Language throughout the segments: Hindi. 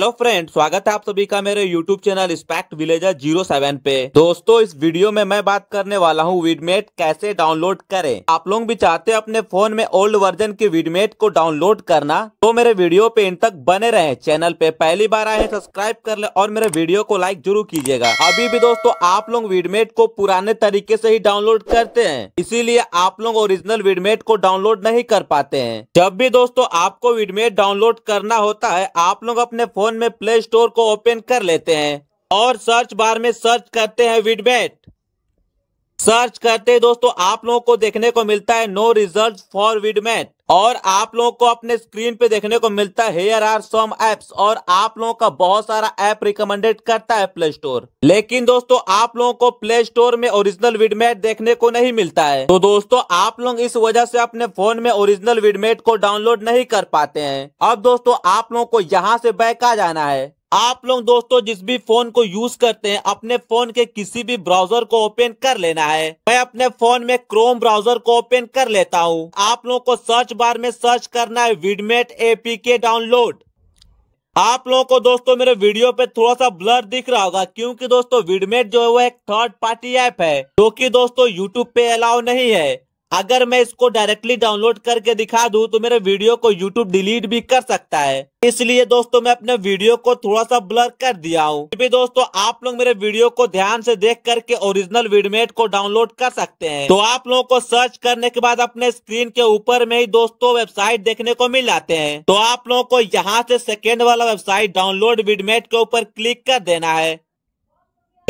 हेलो फ्रेंड स्वागत है आप सभी का मेरे यूट्यूब चैनल स्पैक्ट विलेजर जीरो सेवन पे दोस्तों इस वीडियो में मैं बात करने वाला हूँ वीडमेट कैसे डाउनलोड करें आप लोग भी चाहते हैं अपने फोन में ओल्ड वर्जन के वीडमेट को डाउनलोड करना तो मेरे वीडियो पे इन तक बने रहे चैनल पे पहली बार आए सब्सक्राइब कर ले और मेरे वीडियो को लाइक जरूर कीजिएगा अभी भी दोस्तों आप लोग वीडमेट को पुराने तरीके ऐसी ही डाउनलोड करते हैं इसीलिए आप लोग ओरिजिनल वीडमेट को डाउनलोड नहीं कर पाते हैं जब भी दोस्तों आपको वीडमेट डाउनलोड करना होता है आप लोग अपने फोन फोन में प्ले स्टोर को ओपन कर लेते हैं और सर्च बार में सर्च करते हैं विडमेट सर्च करते दोस्तों आप लोगों को देखने को मिलता है नो रिजल्ट फॉर विडमेट और आप लोगों को अपने स्क्रीन पे देखने को मिलता है हेयर आर सम एप्स और आप लोगों का बहुत सारा ऐप रिकमेंडेड करता है प्ले स्टोर लेकिन दोस्तों आप लोगों को प्ले स्टोर में ओरिजिनल विडमेट देखने को नहीं मिलता है तो दोस्तों आप लोग इस वजह से अपने फोन में ओरिजिनल विडमेट को डाउनलोड नहीं कर पाते हैं अब दोस्तों आप लोगों को यहाँ से बैक आ जाना है आप लोग दोस्तों जिस भी फोन को यूज करते हैं अपने फोन के किसी भी ब्राउजर को ओपन कर लेना है मैं अपने फोन में क्रोम ब्राउजर को ओपन कर लेता हूँ आप लोगों को सर्च बार में सर्च करना है विडमेट एपीके डाउनलोड आप लोगों को दोस्तों मेरे वीडियो पे थोड़ा सा ब्लर दिख रहा होगा क्योंकि दोस्तों विडमेट जो है वो एक थर्ड पार्टी ऐप है जो कि दोस्तों यूट्यूब पे अलाउ नहीं है अगर मैं इसको डायरेक्टली डाउनलोड करके दिखा दूं तो मेरे वीडियो को यूट्यूब डिलीट भी कर सकता है इसलिए दोस्तों मैं अपने वीडियो को थोड़ा सा ब्लर कर दिया हूँ फिर भी दोस्तों आप लोग मेरे वीडियो को ध्यान से देख करके ओरिजिनल वीडमेट को डाउनलोड कर सकते हैं तो आप लोगों को सर्च करने के बाद अपने स्क्रीन के ऊपर में ही दोस्तों वेबसाइट देखने को मिल जाते हैं तो आप लोगों को यहाँ से सेकेंड वाला वेबसाइट डाउनलोड वीडमेट के ऊपर क्लिक कर देना है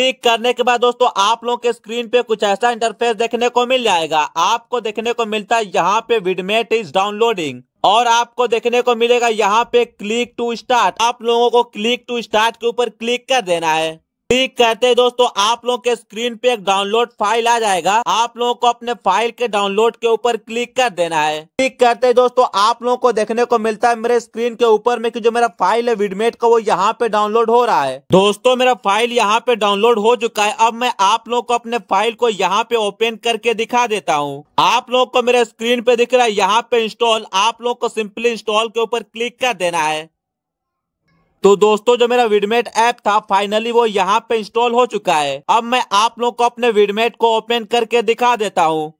क्लिक करने के बाद दोस्तों आप लोगों के स्क्रीन पे कुछ ऐसा इंटरफेस देखने को मिल जाएगा आपको देखने को मिलता है यहाँ पे विडमेट इज डाउनलोडिंग और आपको देखने को मिलेगा यहाँ पे क्लिक टू स्टार्ट आप लोगों को क्लिक टू स्टार्ट के ऊपर क्लिक कर देना है क्लिक करते दोस्तों आप लोगों के स्क्रीन पे एक डाउनलोड फाइल आ जाएगा आप लोगों को अपने फाइल के डाउनलोड के ऊपर क्लिक कर देना है क्लिक करते हैं दोस्तों आप लोगों को देखने को मिलता है मेरे स्क्रीन के ऊपर में कि जो मेरा फाइल है विडमेट का वो यहाँ पे डाउनलोड हो रहा है दोस्तों मेरा फाइल यहाँ पे डाउनलोड हो चुका है अब मैं आप लोगों को अपने फाइल को यहाँ पे ओपन करके दिखा देता हूँ आप लोगों को मेरे स्क्रीन पे दिख रहा है यहाँ पे इंस्टॉल आप लोग को सिंपली इंस्टॉल के ऊपर क्लिक कर देना है तो दोस्तों जो मेरा विडमेट ऐप था फाइनली वो यहाँ पे इंस्टॉल हो चुका है अब मैं आप लोग को अपने विडमेट को ओपन करके दिखा देता हूँ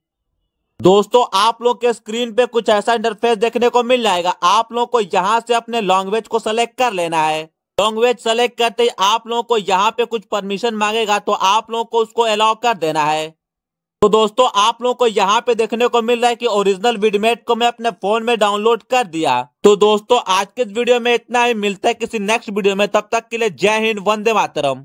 दोस्तों आप लोग के स्क्रीन पे कुछ ऐसा इंटरफेस देखने को मिल जाएगा आप लोग को यहाँ से अपने लैंग्वेज को सेलेक्ट कर लेना है लैंग्वेज सेलेक्ट करते ही आप लोगों को यहाँ पे कुछ परमिशन मांगेगा तो आप लोगों को उसको अलाउ कर देना है तो दोस्तों आप लोगों को यहाँ पे देखने को मिल रहा है कि ओरिजिनल विडमेट को मैं अपने फोन में डाउनलोड कर दिया तो दोस्तों आज के वीडियो में इतना ही मिलता है किसी नेक्स्ट वीडियो में तब तक के लिए जय हिंद वंदे मातरम